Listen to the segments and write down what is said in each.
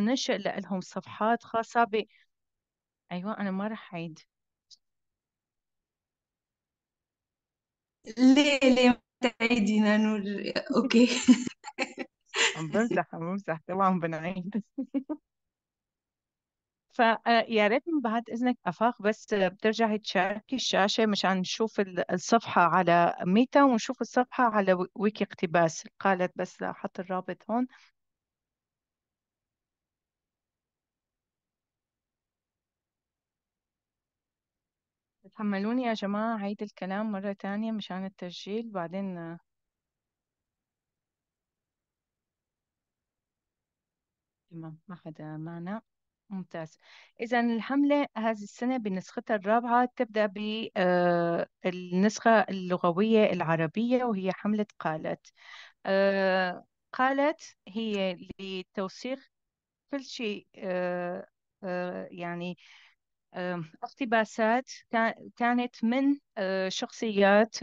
ننشئ لهم صفحات خاصة ب أيوة أنا ما راح أعيد ليه ليه ما تعيدي نور أوكي عم بمزح عم بمزح طبعا بنعيد فيا آه، ريت من بعد اذنك افاق بس بترجعي تشاركي الشاشه مشان نشوف الصفحه على ميتا ونشوف الصفحه على ويكي اقتباس قالت بس لاحط الرابط هون حملوني يا جماعة عيد الكلام مرة تانية مشان التسجيل بعدين تمام ما حدا معنا ممتاز إذا الحملة هذه السنة بنسختها الرابعة تبدأ بالنسخة آه، اللغوية العربية وهي حملة قالت آه، قالت هي لتوثيق كل شيء آه، يعني اقتباسات كانت من شخصيات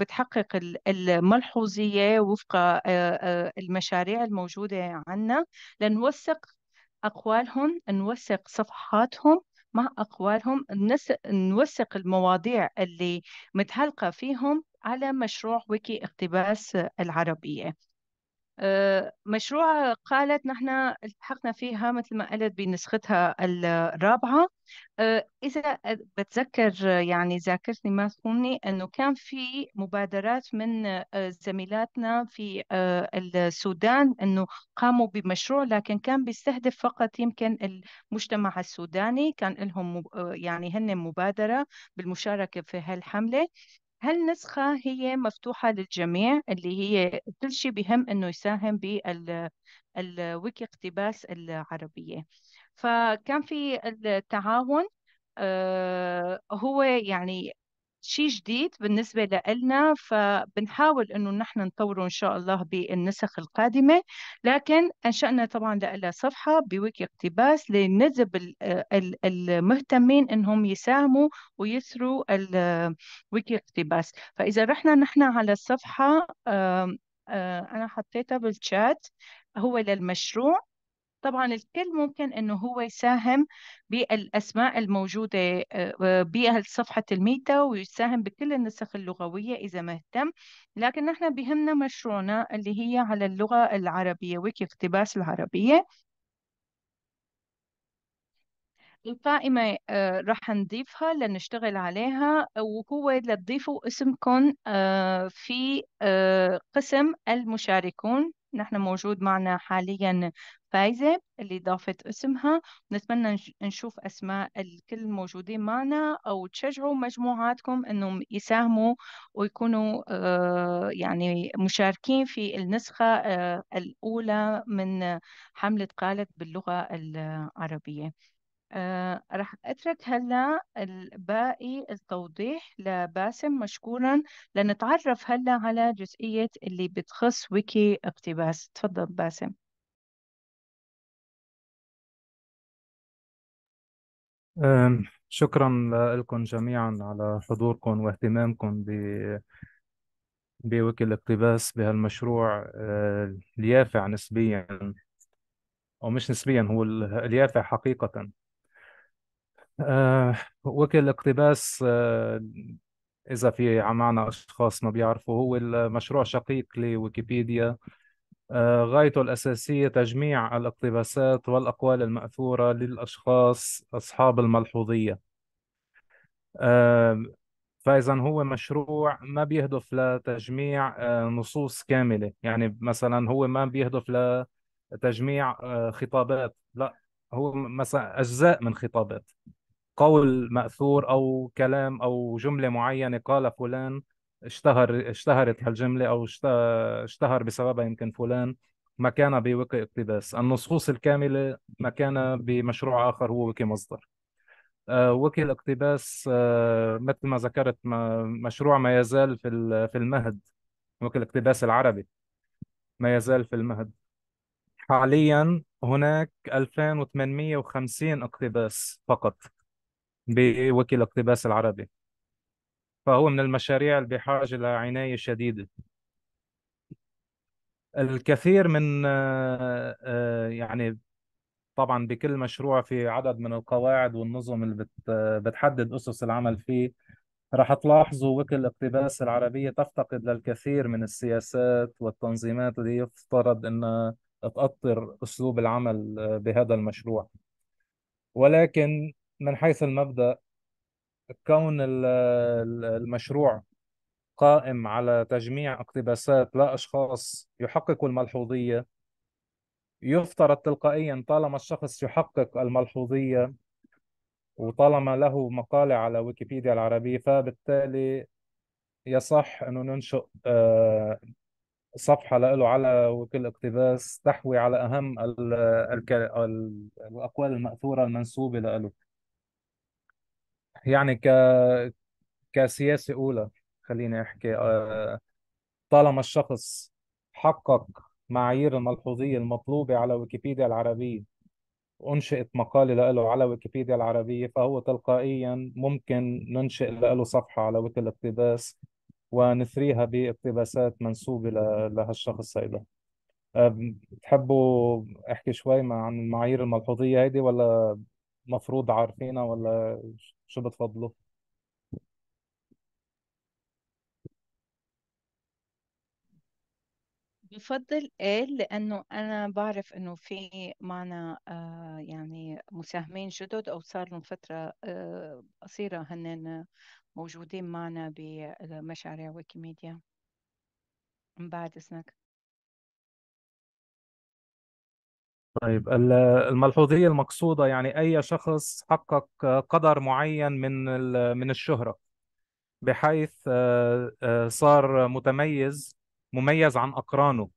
بتحقق الملحوظية وفق المشاريع الموجودة عنا لنوثق أقوالهم نوثق صفحاتهم مع أقوالهم نوثق المواضيع اللي متعلقة فيهم على مشروع ويكي اقتباس العربية آه، مشروع قالت نحن التحقنا فيها مثل ما قالت بنسختها الرابعة آه، إذا بتذكر يعني ذاكرتني ما تخوني أنه كان في مبادرات من آه، زميلاتنا في السودان أنه قاموا بمشروع لكن كان بيستهدف فقط يمكن المجتمع السوداني كان لهم يعني هن مبادرة بالمشاركة في هالحملة هالنسخة هي مفتوحة للجميع اللي هي كل شيء بهم إنه يساهم بالويكي اقتباس العربية فكان في التعاون آه، هو يعني شيء جديد بالنسبة لنا فبنحاول أنه نحن نطوره إن شاء الله بالنسخ القادمة لكن أنشأنا طبعا لها صفحة بويكي اقتباس لنجذب المهتمين أنهم يساهموا ويثروا الويكي اقتباس فإذا رحنا نحن على الصفحة آه، أنا حطيتها بالشات هو للمشروع طبعا الكل ممكن انه هو يساهم بالاسماء الموجوده آه، آه، بصفحه الميتا ويساهم بكل النسخ اللغويه اذا ما اهتم لكن نحن بهمنا مشروعنا اللي هي على اللغه العربيه ويكي اقتباس العربيه القائمة آه، رح نضيفها لنشتغل عليها وهو لتضيفوا اسمكم في قسم المشاركون نحن موجود معنا حاليا فايزة اللي ضافت اسمها نتمنى نشوف أسماء الكل موجودين معنا أو تشجعوا مجموعاتكم أنهم يساهموا ويكونوا آه، يعني مشاركين في النسخة آه، الأولى من حملة قالت باللغة العربية آه، راح رح أترك هلا باقي التوضيح لباسم مشكورا لنتعرف هلا على جزئية اللي بتخص ويكي اقتباس تفضل باسم شكرا لكم جميعا على حضوركم واهتمامكم ب بويك الاقتباس بهالمشروع آه، اليافع نسبيا أو مش نسبيا هو اليافع حقيقة آه، وكي الاقتباس آه، إذا في معنا أشخاص ما بيعرفوا هو المشروع شقيق لويكيبيديا آه، غايته الأساسية تجميع الاقتباسات والأقوال المأثورة للأشخاص أصحاب الملحوظية آه، فإذا هو مشروع ما بيهدف لتجميع آه، نصوص كاملة يعني مثلا هو ما بيهدف لتجميع خطابات لا هو مثلا أجزاء من خطابات قول مأثور أو كلام أو جملة معينة قال فلان اشتهر اشتهرت هالجمله او اشتهر بسببها يمكن فلان مكانها بويكي اقتباس النصوص الكامله مكانها بمشروع اخر هو ويكي مصدر آه، ويكي الاقتباس آه، مثل ما ذكرت مشروع ما يزال في في المهد ويكي الاقتباس العربي ما يزال في المهد حاليا هناك 2850 اقتباس فقط بويكي الاقتباس العربي فهو من المشاريع اللي بحاجة لعناية شديدة الكثير من آه، آه، يعني طبعا بكل مشروع في عدد من القواعد والنظم اللي آه، بتحدد أسس العمل فيه راح تلاحظوا وكل الاقتباس العربية تفتقد للكثير من السياسات والتنظيمات اللي يفترض أنها تأطر أسلوب العمل بهذا المشروع ولكن من حيث المبدأ كون المشروع قائم على تجميع اقتباسات لا أشخاص يحققوا الملحوظية يفترض تلقائيا طالما الشخص يحقق الملحوظية وطالما له مقالة على ويكيبيديا العربية فبالتالي يصح أنه ننشئ آه، صفحة له على وكل اقتباس تحوي على أهم الأقوال المأثورة المنسوبة له يعني ك كسياسة أولى خليني أحكي آه، طالما الشخص حقق معايير الملحوظية المطلوبة على ويكيبيديا العربية وأنشئت مقالة له على ويكيبيديا العربية فهو تلقائيا ممكن ننشئ له صفحة على ويك الاقتباس ونثريها باقتباسات منسوبة لهالشخص هيدا بتحبوا أحكي شوي عن المعايير الملحوظية هيدي ولا مفروض عارفينها ولا شو بتفضلوا بفضل ايه لانه انا بعرف انه في معنا آه، يعني مساهمين جدد او صار لهم فتره آه، قصيره هن موجودين معنا بمشاريع ويكيميديا من بعد اذنك طيب الملحوظية المقصودة يعني أي شخص حقق قدر معين من من الشهرة بحيث آه، آه، صار متميز مميز عن أقرانه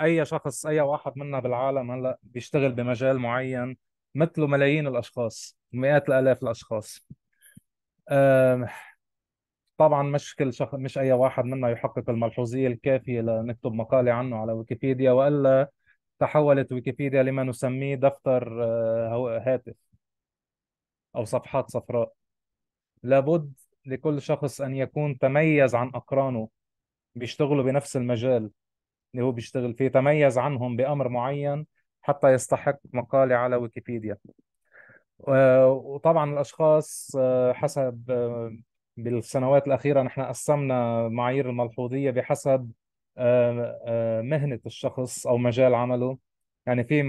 أي شخص أي واحد منا بالعالم هلا بيشتغل بمجال معين مثله ملايين الأشخاص مئات الآلاف الأشخاص طبعا مش كل شخص مش أي واحد منا يحقق الملحوظية الكافية لنكتب مقالة عنه على ويكيبيديا وإلا تحولت ويكيبيديا لما نسميه دفتر آه، هاتف أو صفحات صفراء لابد لكل شخص أن يكون تميز عن أقرانه بيشتغلوا بنفس المجال اللي هو بيشتغل فيه تميز عنهم بأمر معين حتى يستحق مقالة على ويكيبيديا آه، وطبعا الأشخاص آه، حسب بالسنوات الأخيرة نحن قسمنا معايير الملحوظية بحسب مهنه الشخص او مجال عمله يعني في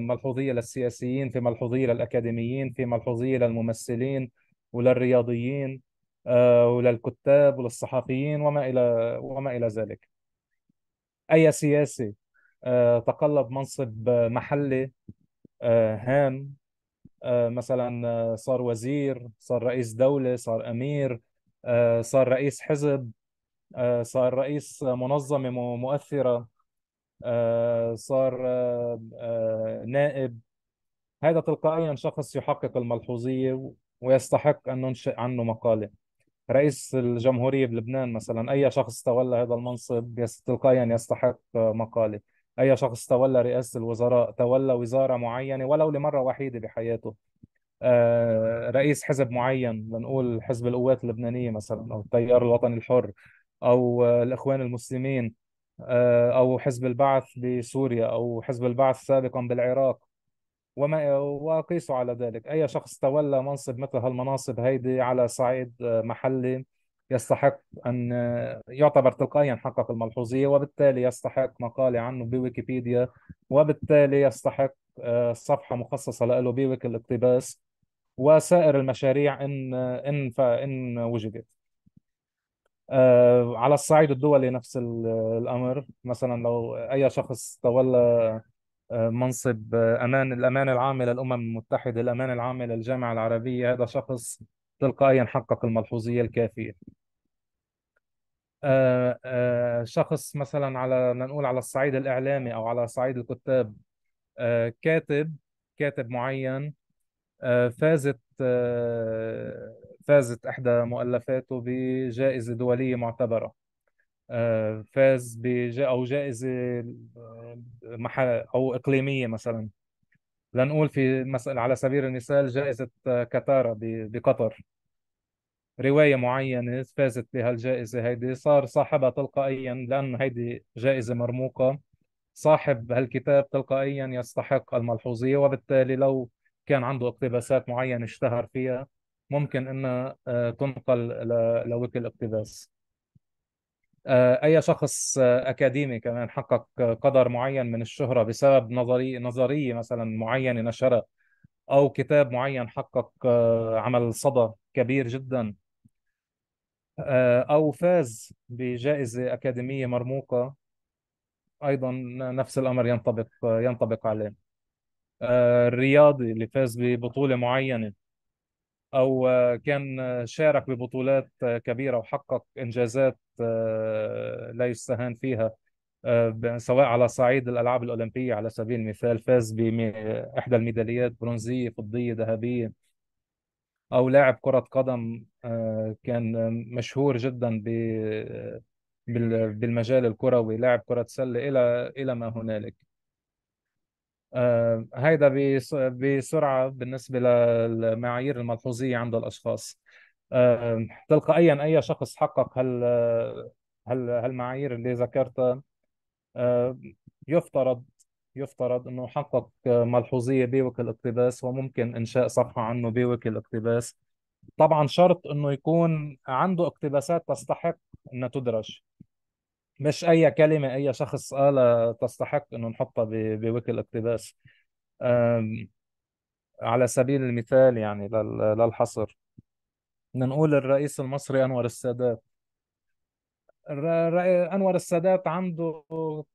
ملحوظيه للسياسيين في ملحوظيه للاكاديميين في ملحوظيه للممثلين وللرياضيين آه، وللكتاب وللصحفيين وما الى وما الى ذلك اي سياسي آه، تقلب منصب محلي آه، هام مثلا صار وزير صار رئيس دوله صار امير صار رئيس حزب آه، صار رئيس منظمة مؤثرة آه، صار آه، نائب هذا تلقائيا شخص يحقق الملحوظية ويستحق أن ننشئ عنه مقالة رئيس الجمهورية بلبنان مثلا أي شخص تولى هذا المنصب تلقائيا يستحق مقالة أي شخص تولى رئاسة الوزراء تولى وزارة معينة ولو لمرة وحيدة بحياته رئيس حزب معين لنقول حزب القوات اللبنانية مثلا أو التيار الوطني الحر او الاخوان المسلمين آه، او حزب البعث بسوريا او حزب البعث سابقا بالعراق وما وقيسوا على ذلك اي شخص تولى منصب مثل هالمناصب هيدي على صعيد آه، محلي يستحق ان آه، يعتبر تلقائيا حقق الملحوظيه وبالتالي يستحق مقاله عنه بويكيبيديا وبالتالي يستحق صفحه مخصصه له بويك الاقتباس وسائر المشاريع ان ان ان وجدت آه، على الصعيد الدولي نفس الأمر مثلا لو أي شخص تولى آه، منصب آه، أمان الأمانة العامة للأمم المتحدة الأمانة العامة للجامعة العربية هذا شخص تلقائيا حقق الملحوظية الكافية شخص مثلا على نقول على الصعيد الإعلامي أو على صعيد الكتاب كاتب كاتب معين فازت فازت إحدى مؤلفاته بجائزة دولية معتبرة آه، فاز بج... أو جائزة آه، محل أو إقليمية مثلا لنقول في مثلا على سبيل المثال جائزة آه، كتارا بقطر رواية معينة فازت بهالجائزة هيدي صار صاحبها تلقائيا لأن هيدي جائزة مرموقة صاحب هالكتاب تلقائيا يستحق الملحوظية وبالتالي لو كان عنده اقتباسات معينة اشتهر فيها ممكن انها آه، تنقل لوك الاقتباس آه، اي شخص آه، اكاديمي كمان حقق قدر معين من الشهره بسبب نظري نظريه مثلا معينه نشرها او كتاب معين حقق عمل صدى كبير جدا او فاز بجائزه اكاديميه مرموقه ايضا نفس الامر ينطبق ينطبق عليه الرياضي اللي فاز ببطوله معينه او كان شارك ببطولات كبيره وحقق انجازات آه، لا يستهان فيها آه، سواء على صعيد الالعاب الاولمبيه على سبيل المثال فاز باحدى الميداليات برونزيه فضيه ذهبيه او لاعب كره قدم آه، كان مشهور جدا بالمجال الكروي لاعب كره سله الى الى ما هنالك آه، هيدا بسرعة بالنسبة للمعايير الملحوظية عند الأشخاص آه، تلقائيا أي شخص حقق هال هال هالمعايير اللي ذكرتها آه، يفترض يفترض أنه حقق ملحوظية بيوك الاقتباس وممكن إنشاء صفحة عنه بيوك الاقتباس طبعا شرط أنه يكون عنده اقتباسات تستحق أنها تدرج مش اي كلمه اي شخص قالها تستحق انه نحطها بويك الاقتباس على سبيل المثال يعني للحصر نقول الرئيس المصري انور السادات انور السادات عنده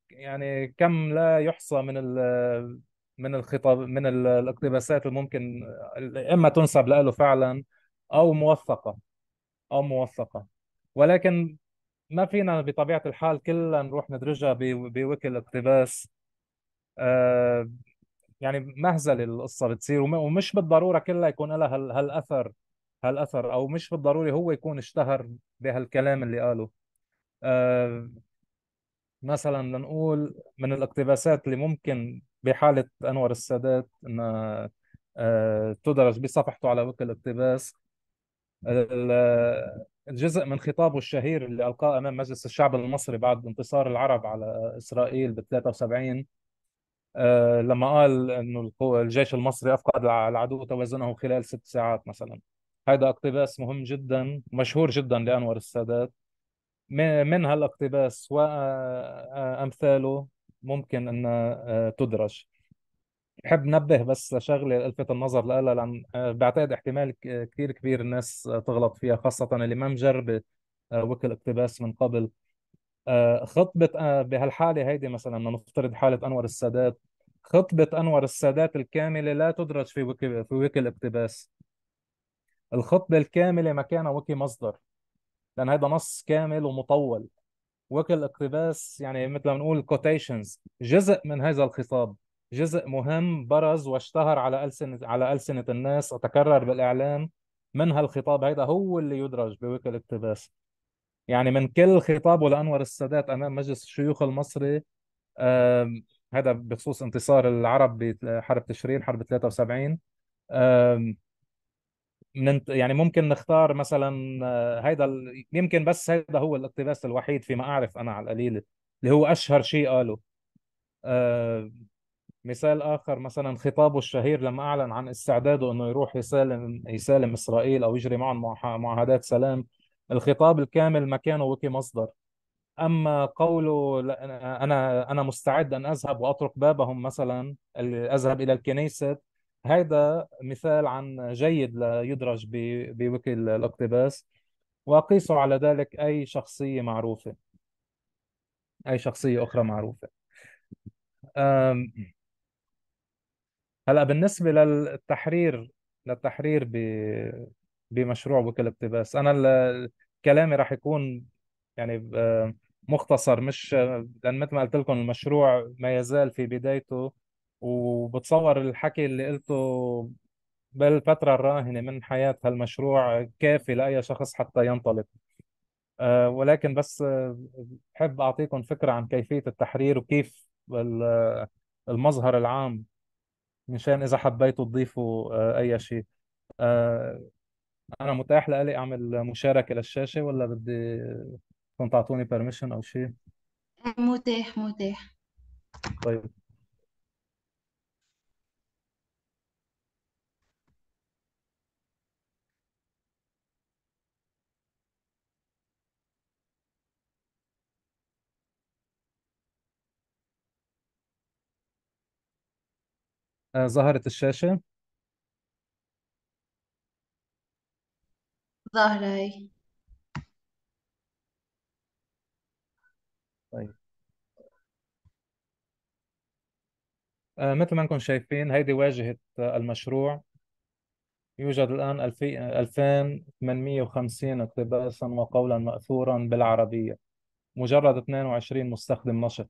يعني كم لا يحصى من ال من الخطاب من الاقتباسات الممكن اما تنسب له فعلا او موثقه او موثقه ولكن ما فينا بطبيعه الحال كلها نروح ندرجها بوكي الاقتباس آه يعني مهزله القصه بتصير ومش بالضروره كلها يكون لها هالاثر هالاثر او مش بالضروري هو يكون اشتهر بهالكلام اللي قاله آه مثلا لنقول من الاقتباسات اللي ممكن بحاله انور السادات انها آه تدرج بصفحته على وكل الاقتباس الجزء من خطابه الشهير اللي ألقاه أمام مجلس الشعب المصري بعد انتصار العرب على إسرائيل ب 73 آه، لما قال انه الجيش المصري افقد العدو توازنه خلال ست ساعات مثلا هذا اقتباس مهم جدا مشهور جدا لانور السادات من هالاقتباس وامثاله ممكن ان تدرج بحب نبه بس لشغله الفت النظر لها لان آه، بعتقد احتمال كثير كبير الناس آه، تغلط فيها خاصه اللي ما مجربه آه، وكل اقتباس من قبل خطبه بهالحاله هيدي مثلا نفترض حاله انور السادات خطبه انور السادات الكامله لا تدرج في وكي في ويكي الاقتباس الخطبه الكامله مكانها وكي مصدر لان هذا نص كامل ومطول وكل اقتباس يعني مثل ما بنقول كوتيشنز جزء من هذا الخطاب جزء مهم برز واشتهر على ألسنة على ألسنة الناس وتكرر بالإعلام من هالخطاب هيدا هو اللي يدرج بوكل الاقتباس يعني من كل خطابه لأنور السادات أمام مجلس الشيوخ المصري هذا بخصوص انتصار العرب بحرب تشرين حرب 73 يعني ممكن نختار مثلا آه، هيدا يمكن بس هيدا هو الاقتباس الوحيد فيما اعرف انا على القليله اللي هو اشهر شيء قاله مثال اخر مثلا خطابه الشهير لما اعلن عن استعداده انه يروح يسالم يسالم اسرائيل او يجري معهم معاهدات سلام الخطاب الكامل مكانه ويكي مصدر اما قوله انا انا مستعد ان اذهب واطرق بابهم مثلا اذهب الى الكنيسة هذا مثال عن جيد لا يدرج بويكي الاقتباس واقيسه على ذلك اي شخصيه معروفه اي شخصيه اخرى معروفه هلا بالنسبة للتحرير للتحرير ب بمشروع وكالة اقتباس أنا كلامي راح يكون يعني آه، مختصر مش لأن مثل ما قلت لكم المشروع ما يزال في بدايته وبتصور الحكي اللي قلته بالفترة الراهنة من حياة هالمشروع كافي لأي شخص حتى ينطلق آه، ولكن بس آه، بحب أعطيكم فكرة عن كيفية التحرير وكيف المظهر العام مشان اذا حبيتوا تضيفوا آه، اي شيء آه، انا متاح لإلي اعمل مشاركه للشاشه ولا بدي تعطوني بيرميشن او شيء متاح متاح طيب آه، ظهرت الشاشة ظاهرة هي طيب آه، مثل ما أنكم شايفين هيدي واجهة آه، المشروع يوجد الآن 2850 اقتباسا وقولا مأثورا بالعربية مجرد 22 مستخدم نشط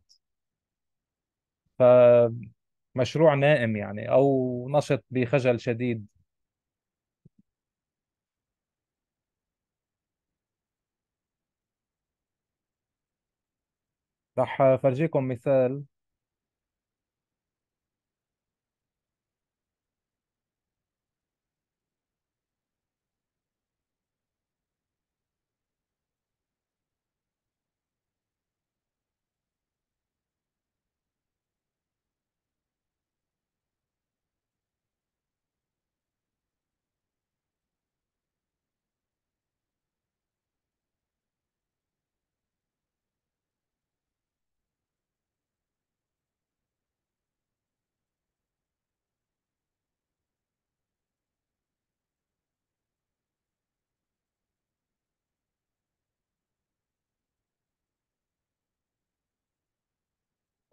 مشروع نائم يعني أو نشط بخجل شديد رح فرجيكم مثال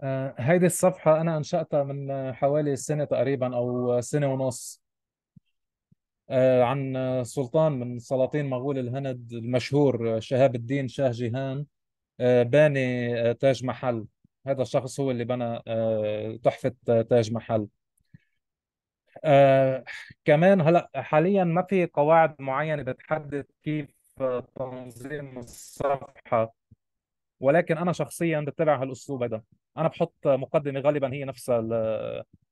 آه، هيدي الصفحة أنا أنشأتها من حوالي سنة تقريبا أو سنة ونص آه، عن سلطان من سلاطين مغول الهند المشهور شهاب الدين شاه جيهان آه، باني تاج محل هذا الشخص هو اللي بنى تحفة تاج محل كمان هلا حاليا ما في قواعد معينة بتحدد كيف تنظيم الصفحة ولكن انا شخصيا بتبع هالاسلوب هذا انا بحط مقدمه غالبا هي نفسها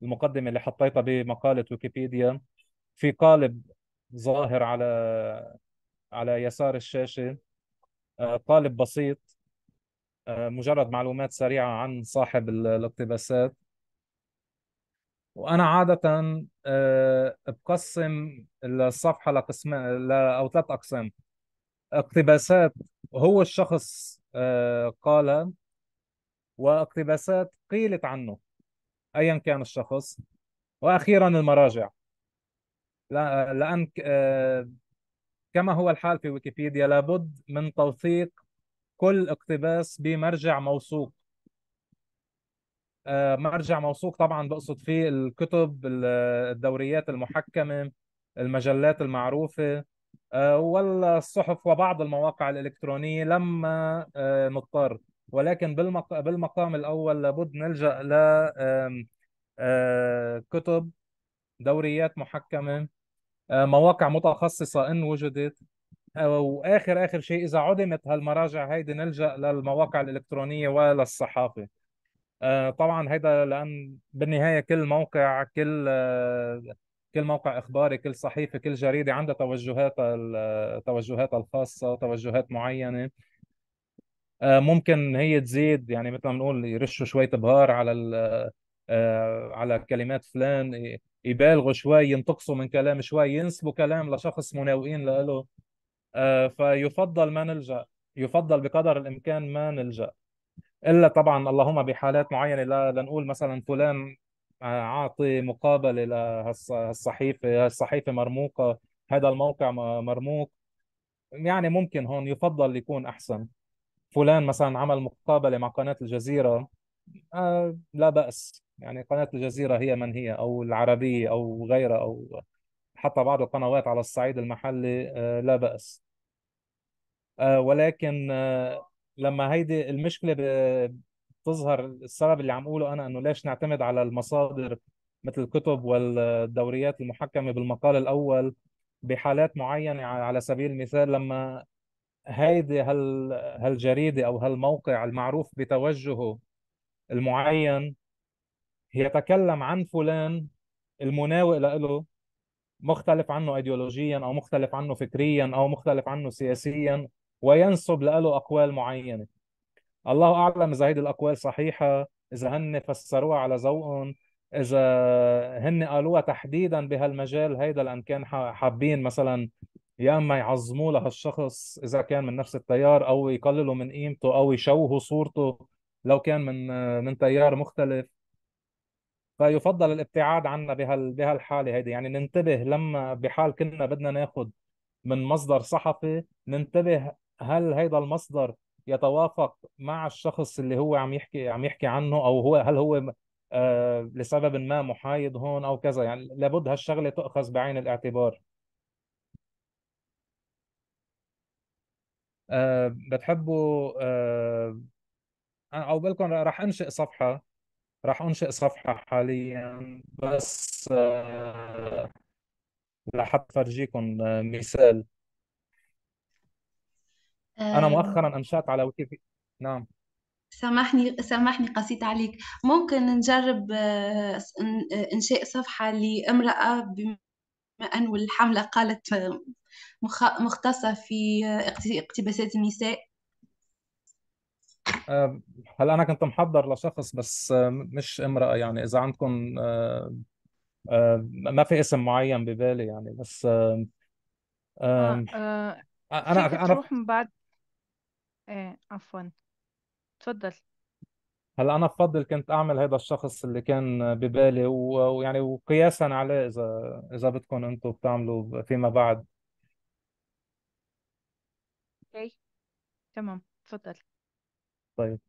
المقدمه اللي حطيتها بمقاله ويكيبيديا في قالب ظاهر على على يسار الشاشه آه، قالب بسيط آه، مجرد معلومات سريعه عن صاحب الاقتباسات وانا عاده آه، بقسم الصفحه لقسمين او ثلاث اقسام اقتباسات هو الشخص آه، قال واقتباسات قيلت عنه أيا كان الشخص وأخيرا المراجع لأن آه، كما هو الحال في ويكيبيديا لابد من توثيق كل اقتباس بمرجع موثوق آه، مرجع موثوق طبعا بقصد فيه الكتب الدوريات المحكمة المجلات المعروفة آه، والصحف وبعض المواقع الإلكترونية لما آه، نضطر ولكن بالمقام الأول لابد نلجأ ل آه، كتب دوريات محكمة مواقع متخصصة إن وجدت واخر اخر شيء اذا عدمت هالمراجع هيدي نلجا للمواقع الالكترونيه وللصحافه طبعا هيدا لان بالنهايه كل موقع كل كل موقع اخباري كل صحيفه كل جريده عندها توجهاتها توجهاتها الخاصه توجهات معينه آه، ممكن هي تزيد يعني مثل ما بنقول يرشوا شوية بهار على آه، على كلمات فلان يبالغوا شوي ينتقصوا من كلام شوي ينسبوا كلام لشخص مناوئين له آه، فيفضل ما نلجأ يفضل بقدر الإمكان ما نلجأ إلا طبعا اللهم بحالات معينة لا لنقول مثلا فلان اعطي مقابله لهالصحيفه هالصحيفه مرموقه هذا الموقع مرموق يعني ممكن هون يفضل يكون احسن فلان مثلا عمل مقابله مع قناه الجزيره آه لا باس يعني قناه الجزيره هي من هي او العربيه او غيرها او حتى بعض القنوات على الصعيد المحلي آه لا باس آه ولكن آه، لما هيدي المشكله تظهر السبب اللي عم اقوله انا انه ليش نعتمد على المصادر مثل الكتب والدوريات المحكمه بالمقال الاول بحالات معينه على سبيل المثال لما هيدي هال هالجريده او هالموقع المعروف بتوجهه المعين يتكلم عن فلان المناوئ له مختلف عنه ايديولوجيا او مختلف عنه فكريا او مختلف عنه سياسيا وينسب له اقوال معينه الله اعلم اذا هيدي الاقوال صحيحه اذا هن فسروها على ذوقهم اذا هن قالوها تحديدا بهالمجال هيدا لان كان حابين مثلا يا اما يعظموا لهالشخص اذا كان من نفس التيار او يقللوا من قيمته او يشوهوا صورته لو كان من من تيار مختلف فيفضل الابتعاد عنا بهال بهالحاله هيدي يعني ننتبه لما بحال كنا بدنا ناخذ من مصدر صحفي ننتبه هل هيدا المصدر يتوافق مع الشخص اللي هو عم يحكي عم يحكي عنه او هو هل هو آه، لسبب ما محايد هون او كذا يعني لابد هالشغله تؤخذ بعين الاعتبار آه، بتحبوا آه، او بالكم راح انشئ صفحه راح انشئ صفحه حاليا بس لحتى فرجيكم مثال أنا آه، مؤخرا أنشأت على ويكيبيديا نعم سامحني سامحني قسيت عليك ممكن نجرب آه، آه، إنشاء صفحة لامرأة بما أن الحملة قالت مختصة في اقتباسات النساء هلا أنا كنت محضر لشخص بس مش امرأة يعني إذا عندكم ما في اسم معين ببالي يعني بس أنا فيك أنا تروح من بعد ايه عفوا تفضل هلا انا بفضل كنت اعمل هذا الشخص اللي كان ببالي ويعني وقياسا عليه اذا اذا بدكم انتم بتعملوا فيما بعد اوكي تمام تفضل طيب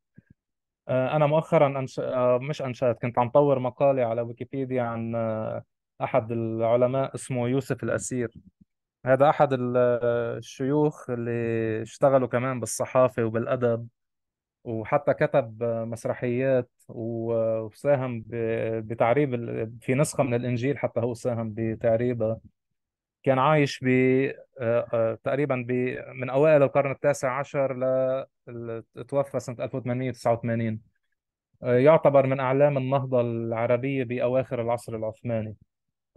آه، انا مؤخرا أنش... آه، مش انشات كنت عم طور مقالة على ويكيبيديا عن آه، احد العلماء اسمه يوسف الاسير هذا أحد الشيوخ اللي اشتغلوا كمان بالصحافة وبالأدب وحتى كتب مسرحيات وساهم بتعريب في نسخة من الإنجيل حتى هو ساهم بتعريبها كان عايش ب آه، آه، تقريبا ب من أوائل القرن التاسع عشر ل توفى سنة 1889 آه، يعتبر من أعلام النهضة العربية بأواخر العصر العثماني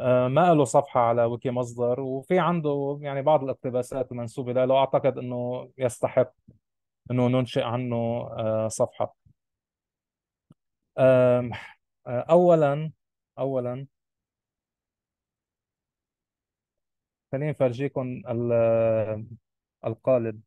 آه، ما له صفحة على ويكي مصدر وفي عنده يعني بعض الاقتباسات المنسوبة له أعتقد أنه يستحق أنه ننشئ عنه آه، صفحة آه، أولا أولا خليني أفرجيكم القالب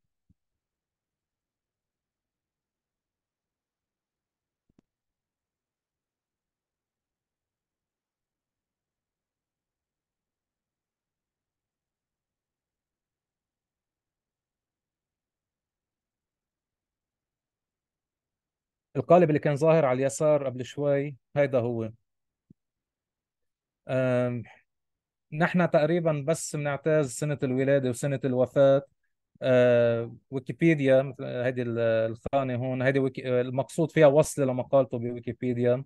القالب اللي كان ظاهر على اليسار قبل شوي هيدا هو نحن تقريبا بس بنعتاز سنة الولادة وسنة الوفاة آه، ويكيبيديا هيدي الخانة هون هيدي المقصود فيها وصله لمقالته بويكيبيديا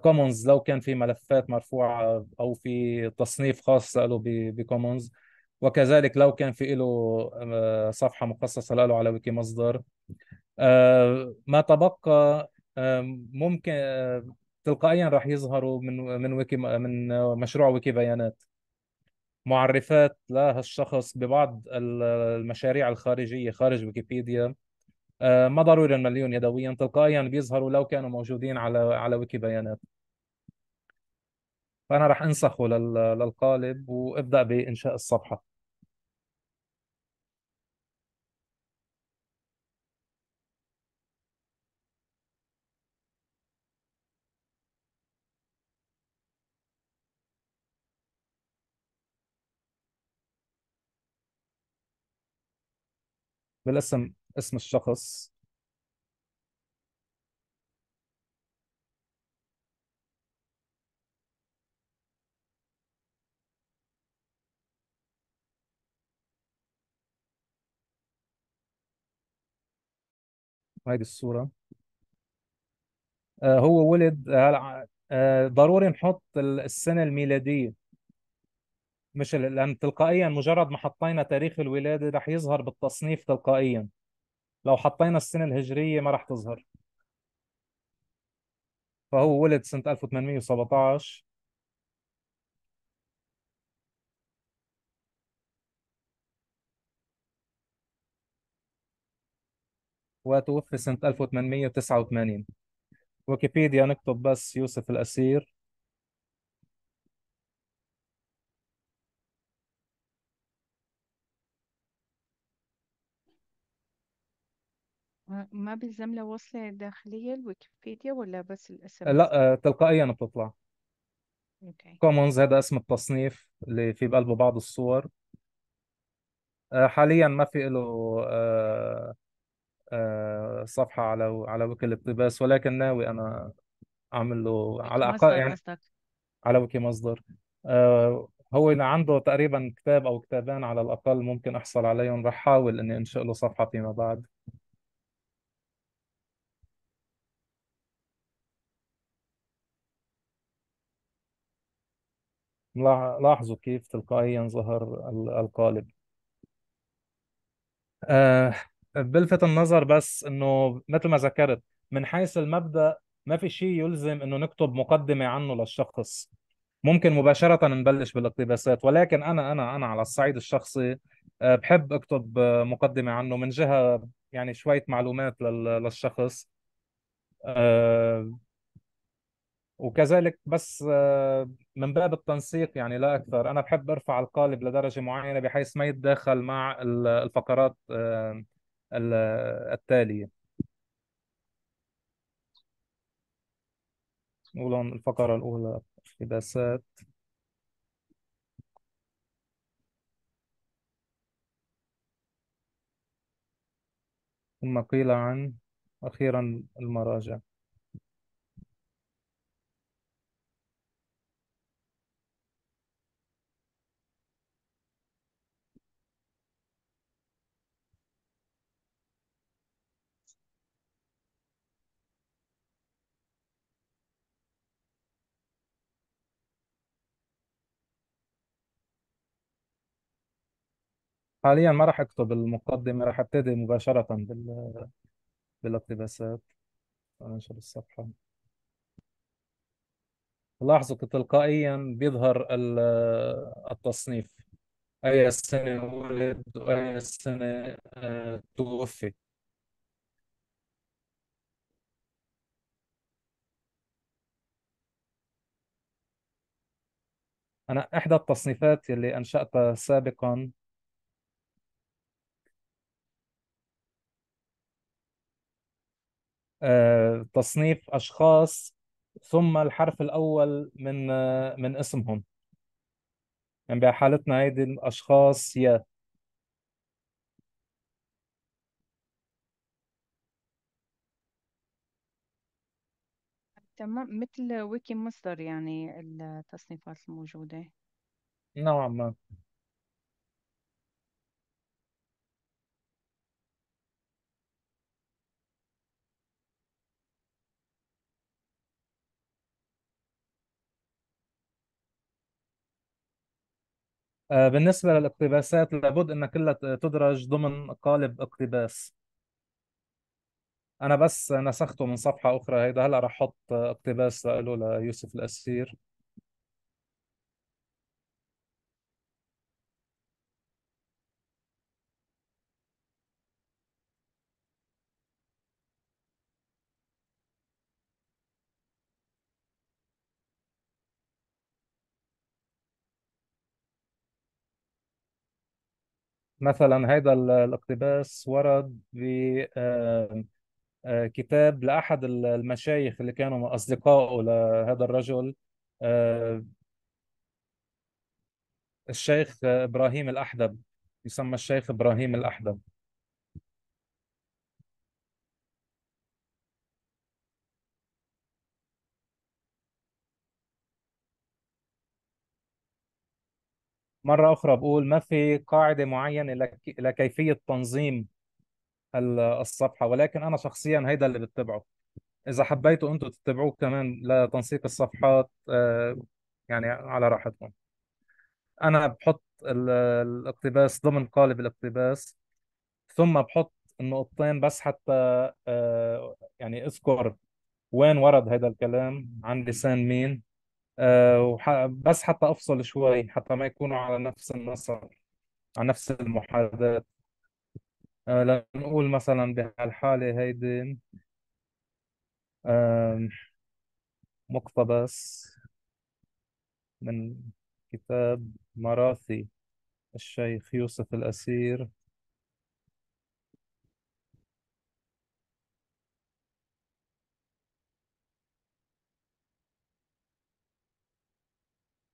كومونز آه، لو كان في ملفات مرفوعة أو في تصنيف خاص له بكومونز وكذلك لو كان في له آه، صفحة مخصصة له على ويكي مصدر ما تبقى ممكن تلقائيا راح يظهروا من من ويكي من مشروع ويكي بيانات معرفات لهالشخص ببعض المشاريع الخارجيه خارج ويكيبيديا آه، ما ضروري المليون يدويا تلقائيا بيظهروا لو كانوا موجودين على على ويكي بيانات فانا راح انسخه للقالب وابدا بانشاء الصفحه بالاسم اسم الشخص هذه الصورة آه هو ولد آه آه ضروري نحط السنة الميلادية مش لان تلقائيا مجرد ما حطينا تاريخ الولاده رح يظهر بالتصنيف تلقائيا لو حطينا السنه الهجريه ما رح تظهر فهو ولد سنه 1817 وتوفي سنة 1889 ويكيبيديا نكتب بس يوسف الأسير ما له وصلة داخلية الويكيبيديا ولا بس الاسم لا آه، تلقائيا بتطلع اوكي كومونز هذا اسم التصنيف اللي في بقلبه بعض الصور آه، حاليا ما في له آه، صفحة على على ويكي الاقتباس ولكن ناوي أنا أعمل له على ويكي الأقل مصدر يعني قصدك على ويكي مصدر هو عنده تقريبا كتاب أو كتابين على الأقل ممكن أحصل عليهم رح أحاول إني أنشئ له صفحة فيما بعد لاحظوا كيف تلقائيا ظهر القالب آه، بلفت النظر بس انه مثل ما ذكرت من حيث المبدأ ما في شيء يلزم انه نكتب مقدمة عنه للشخص ممكن مباشرة نبلش بالاقتباسات ولكن انا انا انا على الصعيد الشخصي آه، بحب اكتب مقدمة عنه من جهة يعني شوية معلومات للشخص آه، وكذلك بس آه، من باب التنسيق يعني لا اكثر انا بحب ارفع القالب لدرجه معينه بحيث ما يتداخل مع الفقرات التاليه نقول الفقره الاولى اقتباسات ثم قيل عن اخيرا المراجع حاليا ما راح اكتب المقدمة راح ابتدي مباشرة بال... بالاقتباسات انشر الصفحة لاحظوا تلقائيا بيظهر التصنيف أي سنة ولد وأي سنة آه، توفي أنا إحدى التصنيفات اللي أنشأتها سابقا آه، تصنيف أشخاص ثم الحرف الأول من آه، من اسمهم يعني بحالتنا هيدي الأشخاص يا تمام مثل ويكي مصدر يعني التصنيفات الموجودة نوعا ما آه، بالنسبة للاقتباسات لابد أنها كلها تدرج ضمن قالب اقتباس أنا بس نسخته من صفحة أخرى هيدا هلأ رح أحط اقتباس له ليوسف الأسير مثلا هذا الاقتباس ورد ب آه، كتاب لأحد المشايخ اللي كانوا أصدقائه لهذا الرجل آه، الشيخ إبراهيم الأحدب يسمى الشيخ إبراهيم الأحدب مرة أخرى بقول ما في قاعدة معينة لك- لكيفية تنظيم الصفحة ولكن أنا شخصيا هيدا اللي بتبعه إذا حبيتوا أنتوا تتبعوه كمان لتنسيق الصفحات آه، يعني على راحتكم أنا بحط ال- الاقتباس ضمن قالب الاقتباس ثم بحط النقطتين بس حتى آه، يعني أذكر وين ورد هذا الكلام عن لسان مين آه، بس حتى أفصل شوي حتى ما يكونوا على نفس النصر على نفس المحاذاة لنقول مثلا بهالحالة هيدي مقتبس من كتاب مراثي الشيخ يوسف الأسير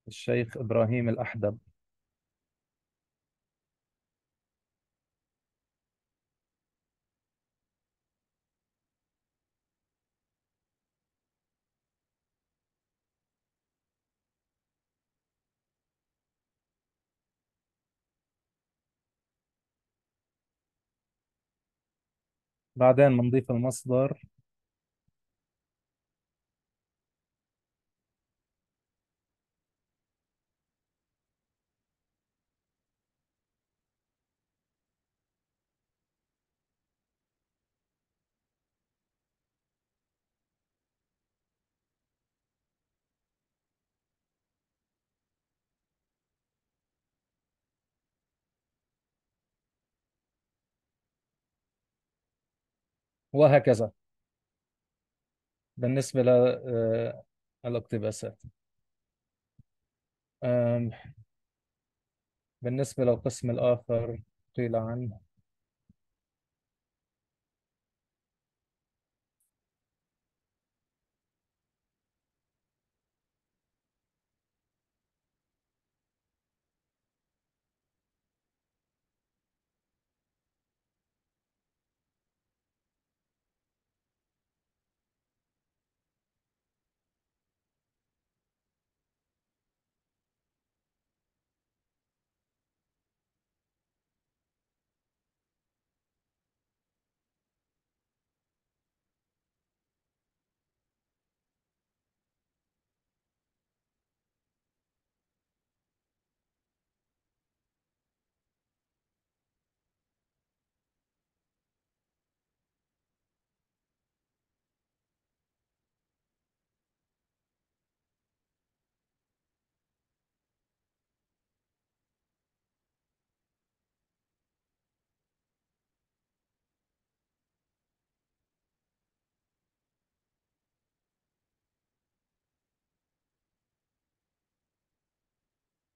الشيخ إبراهيم الأحدب بعدين بنضيف المصدر وهكذا بالنسبة للاقتباسات آه، بالنسبة للقسم الآخر قيل عنه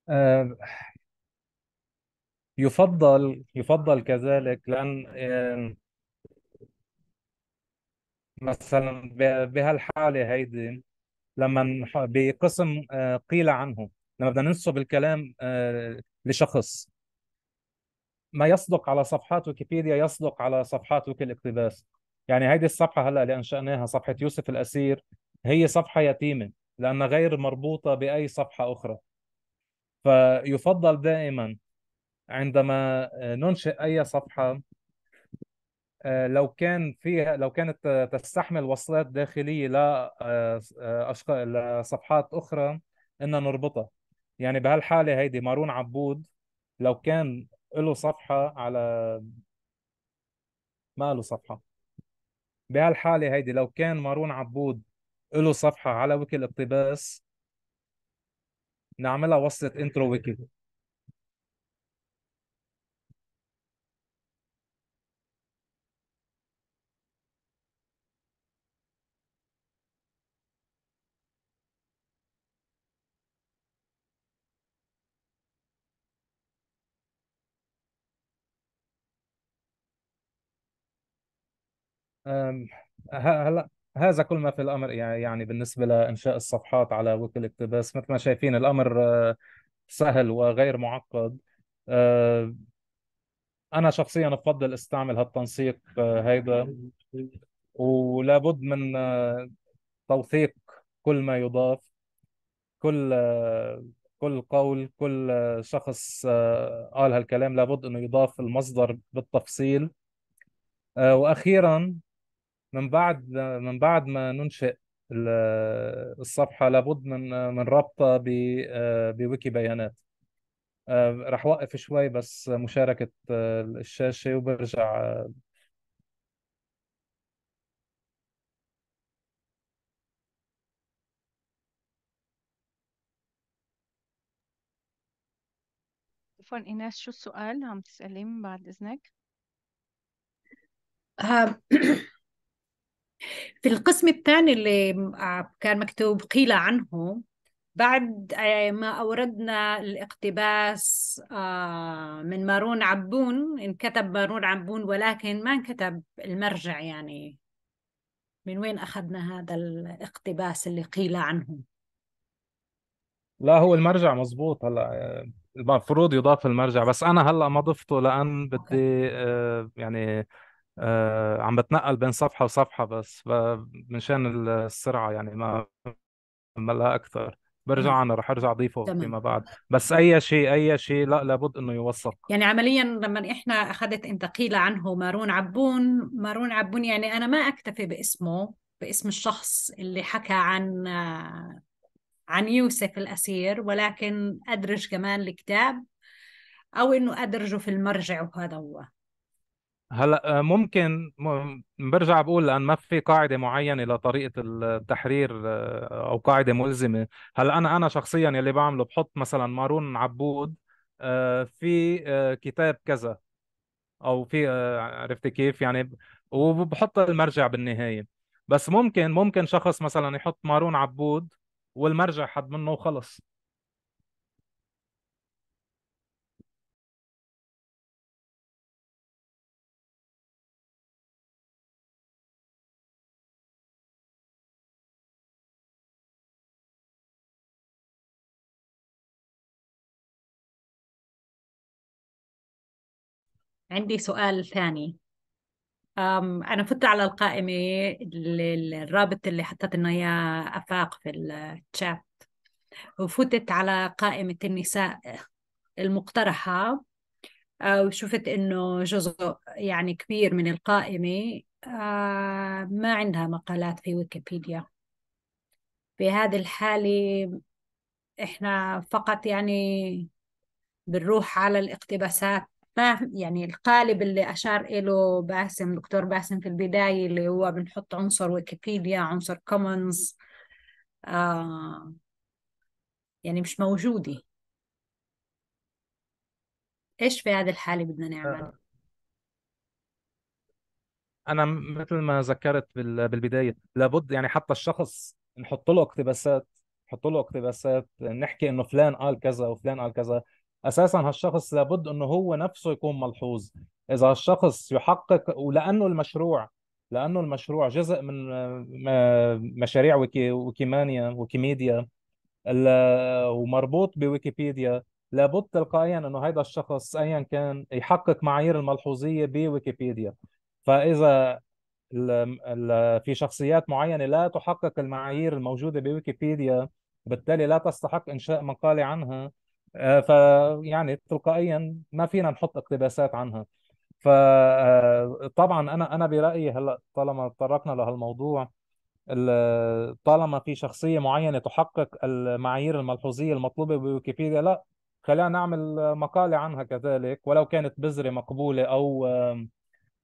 آه، يفضل يفضل كذلك لأن آه، مثلا بهالحالة هيدي لما بقسم آه، قيل عنه لما بدنا ننسب الكلام لشخص ما يصدق على صفحات ويكيبيديا يصدق على صفحات ويكي الاقتباس يعني هيدي الصفحة هلأ اللي أنشأناها صفحة يوسف الأسير هي صفحة يتيمة لأنها غير مربوطة بأي صفحة أخرى فيفضل دائما عندما آه، ننشئ اي صفحه آه، لو كان فيها لو كانت آه، تستحمل وصلات داخليه لصفحات اخرى ان نربطها يعني بهالحاله هيدي مارون عبود لو كان له صفحه على ما له صفحه بهالحاله هيدي لو كان مارون عبود له صفحه على ويكي الاقتباس نعملها وصلة انترو وكده أم، هلا هذا كل ما في الأمر يعني بالنسبة لإنشاء الصفحات على ويك الاقتباس مثل ما شايفين الأمر آه، سهل وغير معقد آه، أنا شخصيا أفضل استعمل هالتنسيق آه، هيدا ولابد من توثيق كل ما يضاف كل كل قول كل شخص قال هالكلام لابد انه يضاف المصدر بالتفصيل واخيرا من بعد من بعد ما ننشئ الصفحه لابد من من ربطها آه، بويكي بيانات آه، رح وقف شوي بس مشاركه آه، الشاشه وبرجع عفوا إيناس شو السؤال عم تسألين بعد إذنك في القسم الثاني اللي آه، كان مكتوب قيل عنه بعد آه، ما أوردنا الاقتباس آه، من مارون عبون انكتب مارون عبون ولكن ما انكتب المرجع يعني من وين أخذنا هذا الاقتباس اللي قيل عنه لا هو المرجع مزبوط هلا المفروض يضاف المرجع بس أنا هلا ما ضفته لأن بدي يعني آه عم بتنقل بين صفحة وصفحة بس شان السرعة يعني ما ما لا أكثر برجع انا رح ارجع اضيفه تمام. فيما بعد بس اي شيء اي شيء لا لابد انه يوثق يعني عمليا لما احنا اخذت انت قيل عنه مارون عبون مارون عبون يعني انا ما اكتفي باسمه باسم الشخص اللي حكى عن عن يوسف الاسير ولكن ادرج كمان الكتاب او انه ادرجه في المرجع وهذا هو هلا آه، ممكن برجع بقول لان ما في قاعده معينه لطريقه التحرير آه، او قاعده ملزمه هلا انا انا شخصيا يلي بعمله بحط مثلا مارون عبود آه، في كتاب كذا او في عرفتي كيف يعني وبحط المرجع بالنهايه بس ممكن ممكن شخص مثلا يحط مارون عبود والمرجع حد منه وخلص عندي سؤال ثاني أم أنا فت على القائمة الرابط اللي حطت لنا إياه أفاق في الشات وفتت على قائمة النساء المقترحة أه، وشفت إنه جزء يعني كبير من القائمة أه، ما عندها مقالات في ويكيبيديا في هذه الحالة إحنا فقط يعني بنروح على الاقتباسات فاهم يعني القالب اللي أشار إله باسم دكتور باسم في البداية اللي هو بنحط عنصر ويكيبيديا عنصر كومنز آه يعني مش موجودة إيش في هذه الحالة بدنا آه. نعمل؟ أنا مثل ما ذكرت بالبداية لابد يعني حتى الشخص نحط له اقتباسات نحط له اقتباسات نحكي إنه فلان قال كذا وفلان قال كذا اساسا هالشخص لابد انه هو نفسه يكون ملحوظ اذا هالشخص يحقق ولانه المشروع لانه المشروع جزء من آه، مشاريع ويكي ويكيمانيا ويكيميديا ومربوط بويكيبيديا لابد تلقائيا انه هذا الشخص ايا كان يحقق معايير الملحوظيه بويكيبيديا فاذا في شخصيات معينه لا تحقق المعايير الموجوده بويكيبيديا بالتالي لا تستحق انشاء مقاله عنها آه، فيعني تلقائيا ما فينا نحط اقتباسات عنها فطبعا آه، انا انا برايي هلا طالما تطرقنا لهالموضوع طالما في شخصيه معينه تحقق المعايير الملحوظيه المطلوبه بويكيبيديا لا خلينا نعمل مقاله عنها كذلك ولو كانت بذره مقبوله او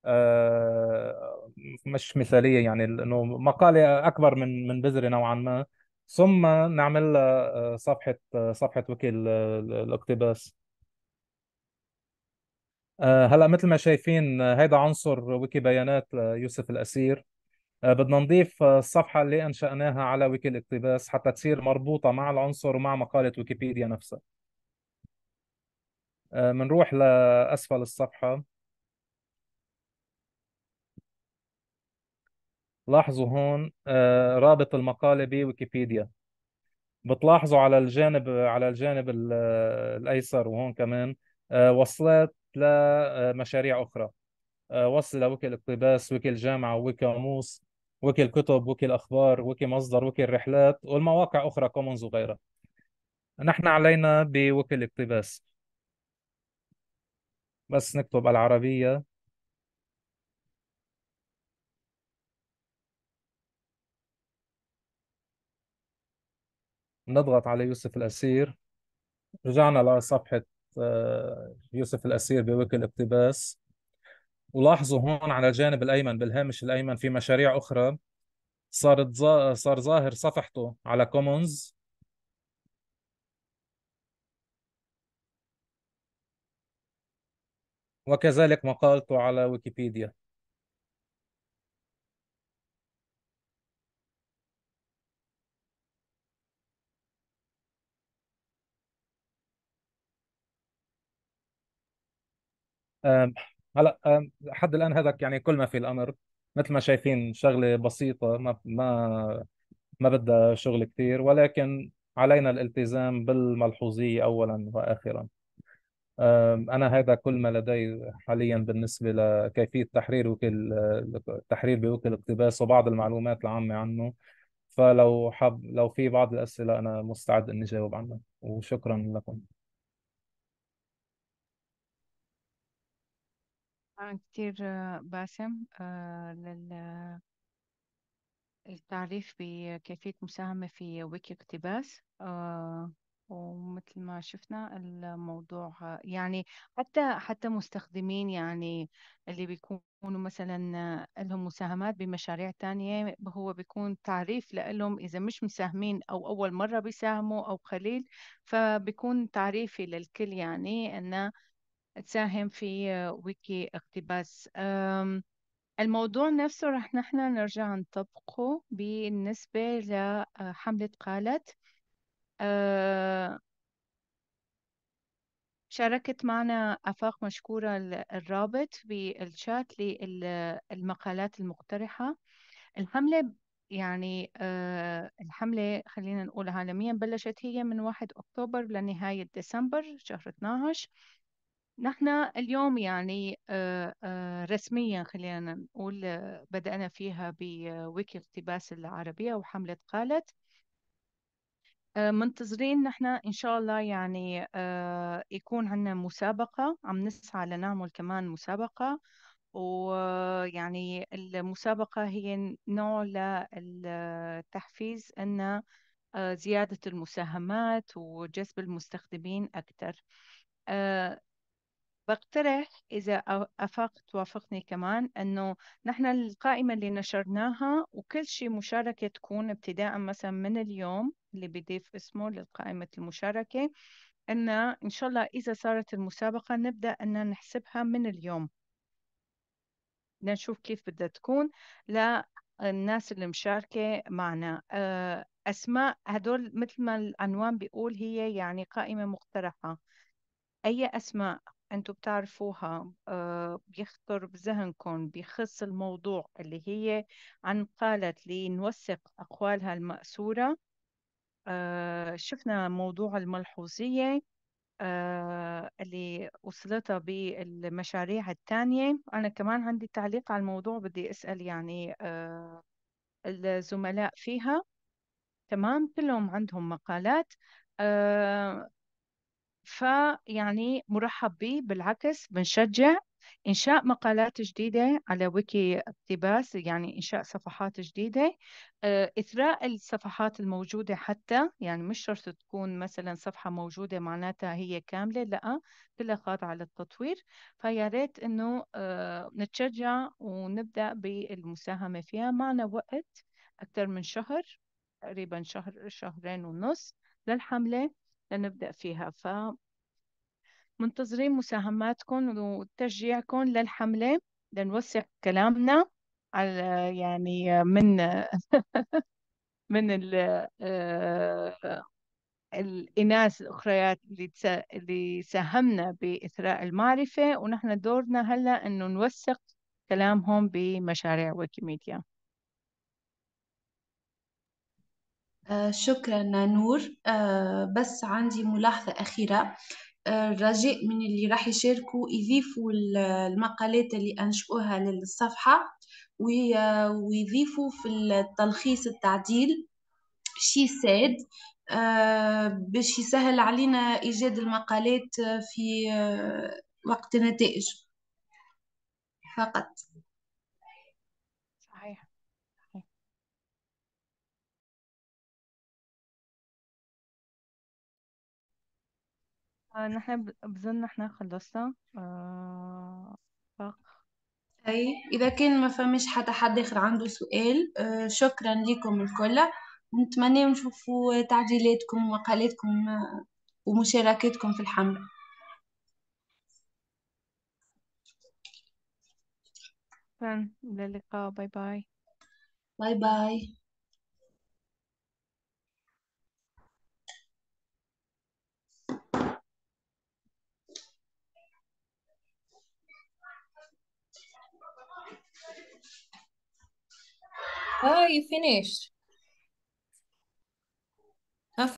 آه، مش مثاليه يعني انه مقاله اكبر من من بذره نوعا ما ثم نعمل آه، صفحة آه، صفحة وكيل آه، الاقتباس هلا مثل ما شايفين هيدا عنصر ويكي بيانات يوسف الأسير بدنا نضيف الصفحة اللي أنشأناها على ويكي الاقتباس حتى تصير مربوطة مع العنصر ومع مقالة ويكيبيديا نفسها بنروح لأسفل الصفحة لاحظوا هون آه، رابط المقالة بويكيبيديا بتلاحظوا على الجانب على الجانب آه، الايسر وهون كمان آه، وصلت لمشاريع اخرى وصل لوكي الاقتباس وكي الجامعه وكي قاموس وكي الكتب وكي الاخبار وكي مصدر وكي الرحلات والمواقع اخرى كومنز وغيرها نحن علينا بوكي الاقتباس بس نكتب العربيه نضغط على يوسف الأسير رجعنا لصفحة آه، يوسف الأسير بوكي الاقتباس ولاحظوا هون على الجانب الأيمن بالهامش الأيمن في مشاريع أخرى صارت صار ظاهر صفحته على كومونز وكذلك مقالته على ويكيبيديا هلا لحد الان هذا يعني كل ما في الامر مثل ما شايفين شغله بسيطه ما ما ما بدها شغل كثير ولكن علينا الالتزام بالملحوظيه اولا واخرا انا هذا كل ما لدي حاليا بالنسبه لكيفيه تحرير وكل التحرير بوكل الاقتباس وبعض المعلومات العامه عنه فلو حب لو في بعض الاسئله انا مستعد اني اجاوب عنها وشكرا لكم شكرا كتير باسم آه، للتعريف بكيفية مساهمة في ويكي اقتباس آه، ومثل ما شفنا الموضوع يعني حتى حتى مستخدمين يعني اللي بيكونوا مثلا لهم مساهمات بمشاريع تانية هو بيكون تعريف لهم إذا مش مساهمين أو أول مرة بيساهموا أو قليل فبيكون تعريفي للكل يعني أنه تساهم في ويكي اقتباس الموضوع نفسه رح نحن نرجع نطبقه بالنسبة لحملة آه، قالت أه، شاركت معنا آفاق مشكورة الرابط بالشات للمقالات المقترحة الحملة يعني أه، الحملة خلينا نقول عالميا بلشت هي من 1 أكتوبر لنهاية ديسمبر شهر 12 نحن اليوم يعني آه، آه، رسميا خلينا نقول آه، بدأنا فيها بويكي اقتباس العربية وحملة قالت منتظرين نحن إن شاء الله يعني يكون عندنا مسابقة عم نسعى لنعمل كمان مسابقة ويعني المسابقة هي نوع للتحفيز أن زيادة المساهمات وجذب المستخدمين أكثر بقترح إذا أفاق توافقني كمان أنه نحن القائمة اللي نشرناها وكل شيء مشاركة تكون ابتداء مثلا من اليوم اللي بضيف اسمه للقائمة المشاركة أن إن شاء الله إذا صارت المسابقة نبدأ أن نحسبها من اليوم نشوف كيف بدها تكون للناس اللي مشاركة معنا آه، أسماء هدول مثل ما العنوان بيقول هي يعني قائمة مقترحة أي أسماء انتم بتعرفوها آه، بيخطر بذهنكم بخص الموضوع اللي هي عن قالت لنوثق أقوالها المأسورة آه، شفنا موضوع الملحوظية آه، اللي وصلتها بالمشاريع الثانية أنا كمان عندي تعليق على الموضوع بدي أسأل يعني الزملاء فيها تمام كلهم عندهم مقالات فيعني مرحب به بالعكس بنشجع إنشاء مقالات جديدة على ويكي اقتباس يعني إنشاء صفحات جديدة آه، إثراء الصفحات الموجودة حتى يعني مش شرط تكون مثلا صفحة موجودة معناتها هي كاملة لا كلها خاضعة للتطوير فيا ريت إنه آه، نتشجع ونبدأ بالمساهمة فيها معنا وقت أكثر من شهر تقريبا شهر شهرين ونص للحملة لنبدأ فيها ف منتظرين مساهماتكم وتشجيعكم للحملة لنوسع كلامنا على يعني من من ال آه، الإناث الأخريات اللي اللي ساهمنا بإثراء المعرفة ونحن دورنا هلا إنه نوثق كلامهم بمشاريع ويكيميديا. آه، شكرا نور آه، بس عندي ملاحظة أخيرة آه، الرجاء من اللي راح يشاركوا يضيفوا المقالات اللي أنشئوها للصفحة ويضيفوا في التلخيص التعديل شي ساد باش يسهل علينا إيجاد المقالات في وقت النتائج فقط ان احنا بظن احنا خلصنا آه... أي طيب، إذا كان ما فماش حتى حد آخر عنده سؤال آه شكرا لكم الكل ونتمنى نشوفوا تعديلاتكم ومقالاتكم آه، ومشاركتكم في الحملة شكرا للقاء باي باي باي باي Oh, you finished.